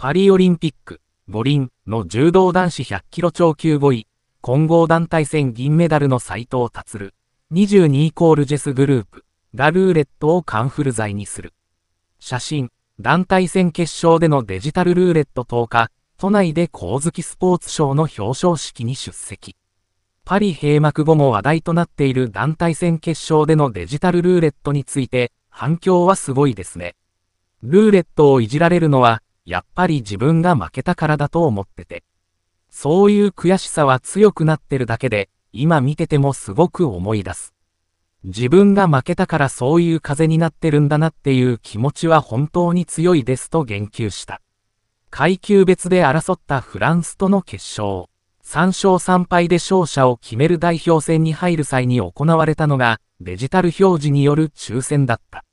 パリオリンピック、五輪の柔道男子100キロ超級5位、混合団体戦銀メダルの斎藤達22イコールジェスグループ、がルーレットをカンフル剤にする。写真、団体戦決勝でのデジタルルーレット10日、都内で光月スポーツ賞の表彰式に出席。パリ閉幕後も話題となっている団体戦決勝でのデジタルルーレットについて、反響はすごいですね。ルーレットをいじられるのは、やっぱり自分が負けたからだと思ってて。そういう悔しさは強くなってるだけで、今見ててもすごく思い出す。自分が負けたからそういう風になってるんだなっていう気持ちは本当に強いですと言及した。階級別で争ったフランスとの決勝。3勝3敗で勝者を決める代表戦に入る際に行われたのがデジタル表示による抽選だった。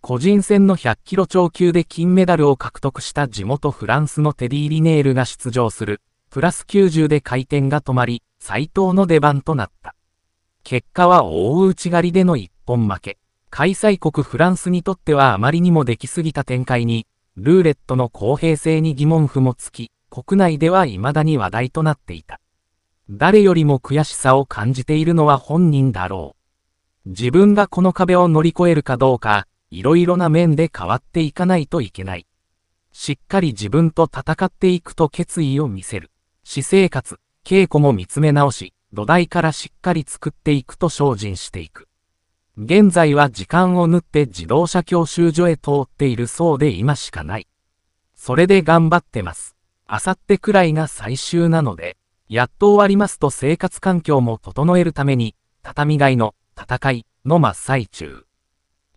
個人戦の100キロ超級で金メダルを獲得した地元フランスのテディ・リネールが出場する、プラス90で回転が止まり、斎藤の出番となった。結果は大内刈りでの一本負け。開催国フランスにとってはあまりにも出来すぎた展開に、ルーレットの公平性に疑問符もつき、国内では未だに話題となっていた。誰よりも悔しさを感じているのは本人だろう。自分がこの壁を乗り越えるかどうか、いろいろな面で変わっていかないといけない。しっかり自分と戦っていくと決意を見せる。私生活、稽古も見つめ直し、土台からしっかり作っていくと精進していく。現在は時間を縫って自動車教習所へ通っているそうで今しかない。それで頑張ってます。あさってくらいが最終なので、やっと終わりますと生活環境も整えるために、畳替えの戦いの真っ最中。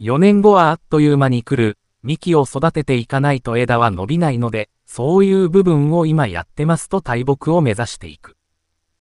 4年後はあっという間に来る、幹を育てていかないと枝は伸びないので、そういう部分を今やってますと大木を目指していく。